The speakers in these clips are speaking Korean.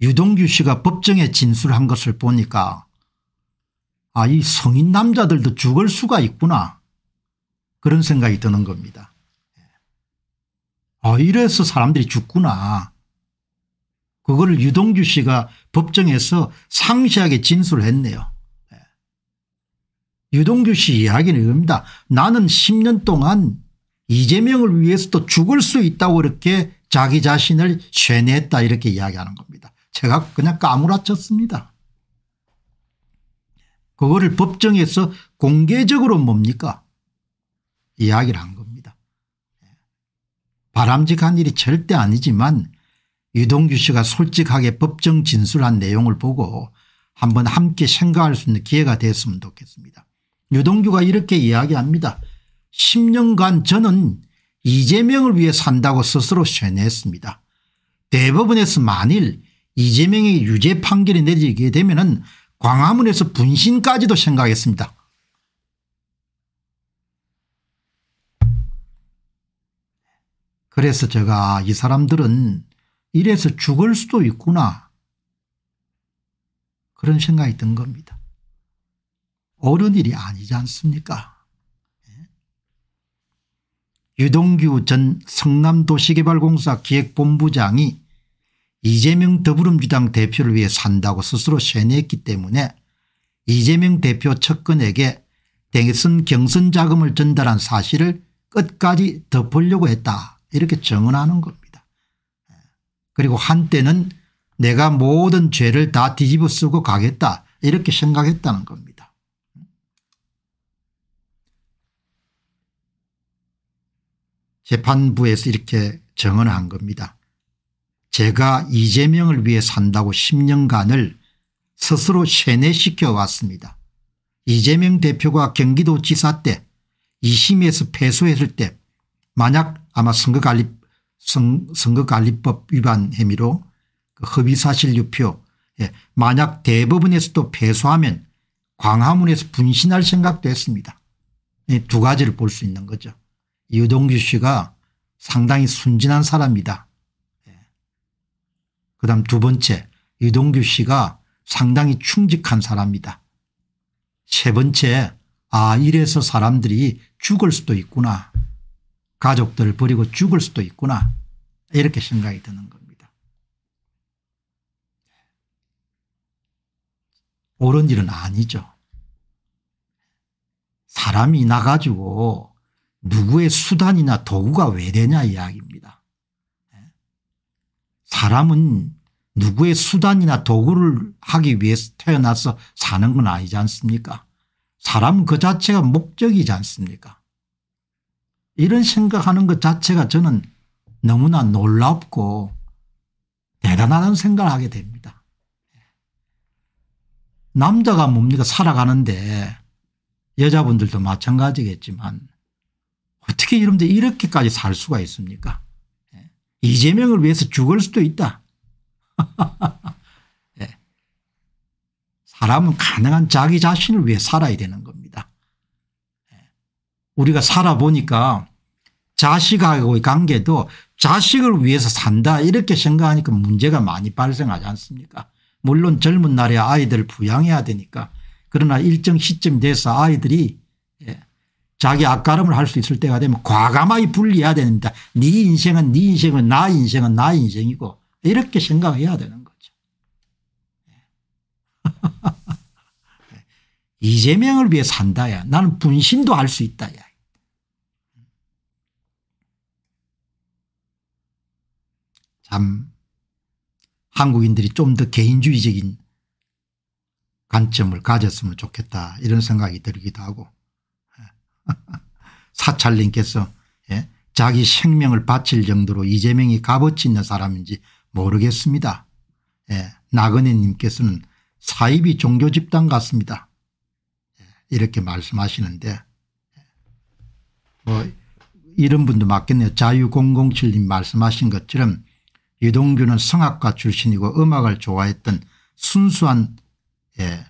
유동규 씨가 법정에 진술한 것을 보니까 아이 성인 남자들도 죽을 수가 있구나 그런 생각이 드는 겁니다. 아 이래서 사람들이 죽구나. 그거를 유동규 씨가 법정에서 상시하게 진술했네요. 을 예. 유동규 씨 이야기는 이겁니다. 나는 10년 동안 이재명을 위해서도 죽을 수 있다고 이렇게 자기 자신을 쇠뇌했다 이렇게 이야기하는 겁니다. 제가 그냥 까무라쳤습니다. 그거를 법정에서 공개적으로 뭡니까 이야기를 한 겁니다. 바람직한 일이 절대 아니지만 유동규 씨가 솔직하게 법정 진술한 내용을 보고 한번 함께 생각할 수 있는 기회가 됐으면 좋겠습니다. 유동규가 이렇게 이야기합니다. 10년간 저는 이재명을 위해 산다고 스스로宣해했습니다. 대법원에서 만일 이재명의 유죄 판결이 내리게 되면 은 광화문에서 분신까지도 생각했습니다. 그래서 제가 이 사람들은 이래서 죽을 수도 있구나 그런 생각이 든 겁니다. 어른 일이 아니지 않습니까 유동규 전 성남도시개발공사 기획본부장이 이재명 더불어민주당 대표를 위해 산다고 스스로 세뇌했기 때문에 이재명 대표 측근에게 대선 경선 자금을 전달한 사실을 끝까지 덮으려고 했다 이렇게 증언하는 겁니다. 그리고 한때는 내가 모든 죄를 다 뒤집어 쓰고 가겠다 이렇게 생각했다는 겁니다. 재판부에서 이렇게 증언한 겁니다. 제가 이재명을 위해 산다고 10년간을 스스로 세뇌시켜 왔습니다. 이재명 대표가 경기도지사 때 2심에서 패소했을 때 만약 아마 선거관리, 선, 거관리법 위반 혐의로 그 허위사실 유표 예, 만약 대법원에서도 패소하면 광화문에서 분신할 생각도 했습니다. 두 가지를 볼 수 있는 거죠. 유동규 씨가 상당히 순진한 사람이다. 그다음 두 번째 이동규 씨가 상당히 충직한 사람이다. 세 번째 아 이래서 사람들이 죽을 수도 있구나. 가족들 버리고 죽을 수도 있구나. 이렇게 생각이 드는 겁니다. 옳은 일은 아니죠. 사람이 나가지고 누구의 수단이나 도구가 왜 되냐 이야기입니다. 예? 사람은 누구의 수단이나 도구를 하기 위해서 태어나서 사는 건 아니지 않습니까 사람 그 자체가 목적이지 않습니까 이런 생각하는 것 자체가 저는 너무나 놀랍고 대단하다는 생각을 하게 됩니다. 남자가 뭡니까 살아가는데 여자분들도 마찬가지겠지만 어떻게 이런데 이렇게까지 살 수가 있습니까 예. 이재명을 위해서 죽을 수도 있다. 예. 사람은 가능한 자기 자신을 위해 살아야 되는 겁니다. 예. 우리가 살아보니까 자식하고의 관계도 자식을 위해서 산다 이렇게 생각하니까 문제가 많이 발생하지 않습니까 물론 젊은 날에 아이들을 부양해야 되니까 그러나 일정 시점 돼서 아이들이 예, 자기 앞가름을 할 수 있을 때가 되면 과감하게 분리해야 됩니다. 네 인생은 네 인생은 나 인생은 나 인생이고 이렇게 생각해야 되는 거죠. 예. 예. 이재명을 위해 산다야. 나는 분신도 할 수 있다야. 참 한국인들이 좀 더 개인주의적인 관점을 가졌으면 좋겠다 이런 생각이 들기도 하고 예. 사찰님께서 예? 자기 생명을 바칠 정도로 이재명이 값어치 있는 사람인지 모르겠습니다. 예, 나그네님께서는 사입이 종교 집단 같습니다. 예, 이렇게 말씀하시는데 예, 뭐 이런 분도 맞겠네요. 자유007님 말씀하신 것처럼 유동규는 성악가 출신이고 음악을 좋아했던 순수한 예,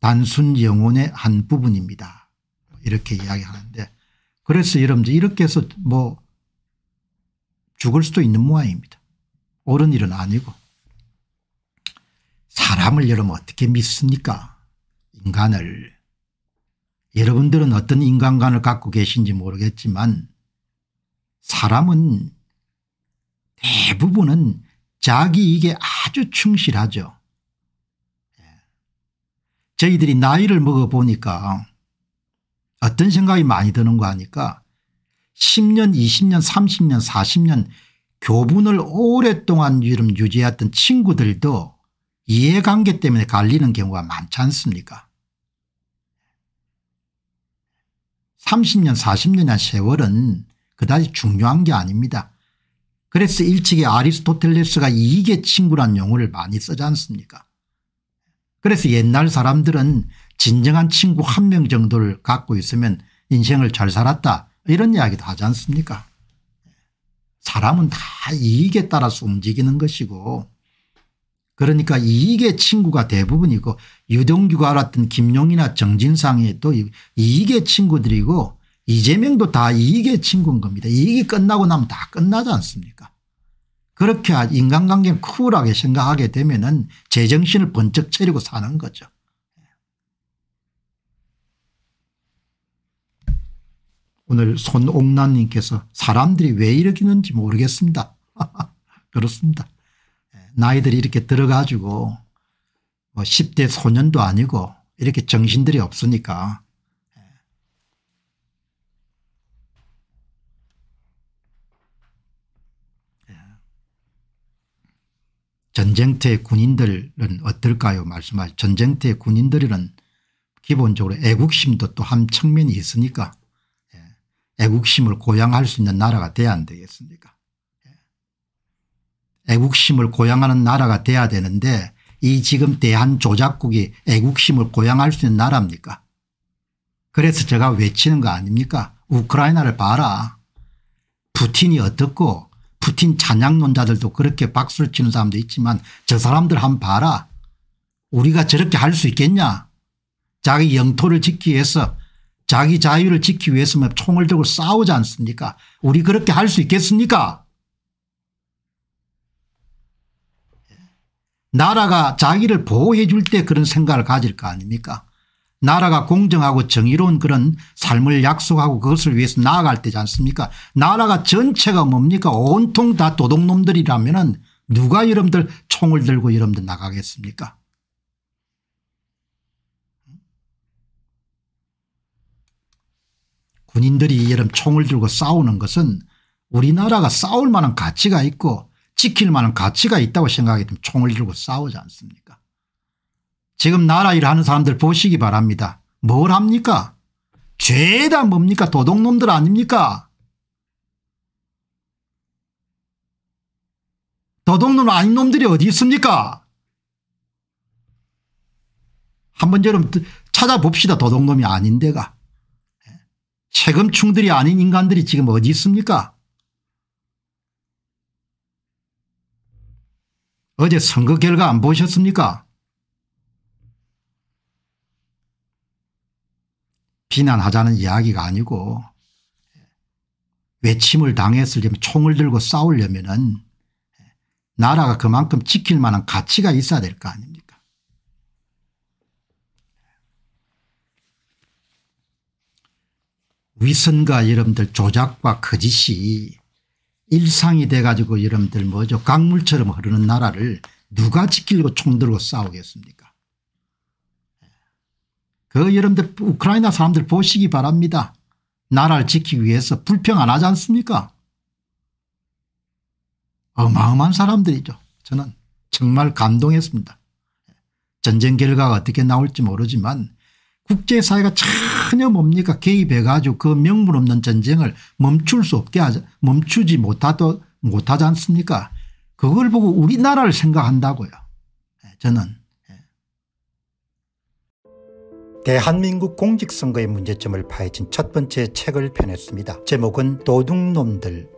단순 영혼의 한 부분입니다. 뭐 이렇게 이야기하는데 그래서 여러분 이렇게 해서 뭐 죽을 수도 있는 모양입니다. 옳은 일은 아니고. 사람을 여러분 어떻게 믿습니까? 인간을. 여러분들은 어떤 인간관을 갖고 계신지 모르겠지만 사람은 대부분은 자기 에게 아주 충실하죠. 예. 저희들이 나이를 먹어보니까 어떤 생각이 많이 드는 거 아니까 10년, 20년, 30년, 40년 교분을 오랫동안 이름 유지했던 친구들도 이해관계 때문에 갈리는 경우가 많지 않습니까 30년 40년의 세월은 그다지 중요한 게 아닙니다. 그래서 일찍이 아리스토텔레스가 이익의 친구란 용어를 많이 쓰지 않습니까 그래서 옛날 사람들은 진정한 친구 한 명 정도를 갖고 있으면 인생을 잘 살았다 이런 이야기도 하지 않습니까 사람은 다 이익에 따라서 움직이는 것이고 그러니까 이익의 친구가 대부분이고 유동규가 알았던 김용이나 정진상이 또 이익의 친구들이고 이재명도 다 이익의 친구인 겁니다. 이익이 끝나고 나면 다 끝나지 않습니까 그렇게 인간관계를 쿨하게 생각하게 되면 은 제정신을 번쩍 차리고 사는 거죠. 오늘 손옥란님께서 사람들이 왜 이러기는지 모르겠습니다. 그렇습니다. 예, 나이들이 이렇게 들어가지고 뭐 10대 소년도 아니고 이렇게 정신들이 없으니까 예. 예. 전쟁터의 군인들은 어떨까요 말씀하 전쟁터의 군인들은 기본적으로 애국심도 또 한 측면이 있으니까 애국심을 고양할 수 있는 나라가 돼야 안 되겠습니까 예. 애국심을 고양하는 나라가 돼야 되는데 이 지금 대한조작국이 애국심을 고양할 수 있는 나라입니까 그래서 제가 외치는 거 아닙니까 우크라이나를 봐라 푸틴이 어떻고 푸틴 찬양론자들도 그렇게 박수를 치는 사람도 있지만 저 사람들 한 번 봐라 우리가 저렇게 할 수 있겠냐 자기 영토를 지키기 위해서 자기 자유를 지키기 위해서만 총을 들고 싸우지 않습니까 우리 그렇게 할 수 있겠습니까 나라가 자기를 보호해 줄 때 그런 생각을 가질 거 아닙니까 나라가 공정하고 정의로운 그런 삶을 약속하고 그것을 위해서 나아갈 때지 않습니까 나라가 전체가 뭡니까 온통 다 도둑놈들이라면 누가 여러분들 총을 들고 여러분들 나가겠습니까 군인들이 여름 총을 들고 싸우는 것은 우리나라가 싸울 만한 가치가 있고 지킬 만한 가치가 있다고 생각하기 때문에 총을 들고 싸우지 않습니까 지금 나라 일하는 사람들 보시기 바랍니다. 뭘 합니까 죄다 뭡니까 도둑놈들 아닙니까 도둑놈 아닌 놈들이 어디 있습니까 한번 여러분 찾아봅시다 도둑놈이 아닌 데가 책임충들이 아닌 인간들이 지금 어디 있습니까? 어제 선거 결과 안 보셨습니까? 비난하자는 이야기가 아니고 외침을 당했으려면 총을 들고 싸우려면 나라가 그만큼 지킬 만한 가치가 있어야 될 거 아닙니까? 위선과 여러분들 조작과 거짓이 일상이 돼가지고 여러분들 뭐죠 강물처럼 흐르는 나라를 누가 지키려고 총 들고 싸우겠습니까 그 여러분들 우크라이나 사람들 보시기 바랍니다. 나라를 지키기 위해서 불평 안 하지 않습니까 어마어마한 사람들이죠. 저는 정말 감동했습니다. 전쟁 결과가 어떻게 나올지 모르지만 국제사회가 전혀 뭡니까 개입해 가지고 그 명분 없는 전쟁을 멈출 수 없게 하자 멈추지 못하도 못하지 않습니까 그걸 보고 우리나라를 생각한다고요 예, 저는 예. 대한민국 공직선거의 문제점을 파헤친 첫 번째 책을 펴냈습니다 제목은 도둑놈들